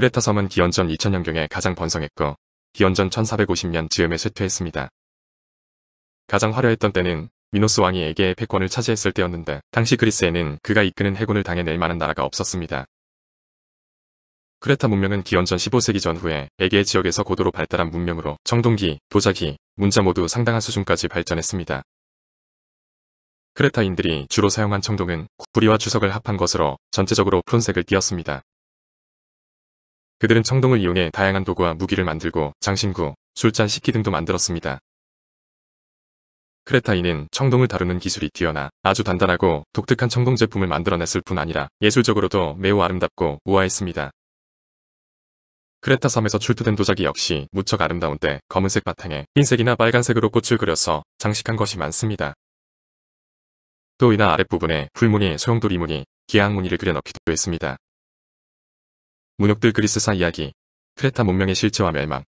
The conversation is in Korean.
크레타 섬은 기원전 2000년경에 가장 번성했고 기원전 1450년 즈음에 쇠퇴했습니다. 가장 화려했던 때는 미노스 왕이 에게의 패권을 차지했을 때였는데 당시 그리스에는 그가 이끄는 해군을 당해낼 만한 나라가 없었습니다. 크레타 문명은 기원전 15세기 전후에 에게 지역에서 고도로 발달한 문명으로 청동기, 도자기, 문자 모두 상당한 수준까지 발전했습니다. 크레타인들이 주로 사용한 청동은 구리와 주석을 합한 것으로 전체적으로 푸른색을 띄었습니다. 그들은 청동을 이용해 다양한 도구와 무기를 만들고 장신구, 술잔 식기 등도 만들었습니다. 크레타인은 청동을 다루는 기술이 뛰어나 아주 단단하고 독특한 청동 제품을 만들어냈을 뿐 아니라 예술적으로도 매우 아름답고 우아했습니다. 크레타 섬에서 출토된 도자기 역시 무척 아름다운데 검은색 바탕에 흰색이나 빨간색으로 꽃을 그려서 장식한 것이 많습니다. 또 이나 아랫부분에 풀무늬, 소용돌이 무늬, 기항 무늬를 그려넣기도 했습니다. 문혁들 그리스사 이야기. 크레타 문명의 실체와 멸망.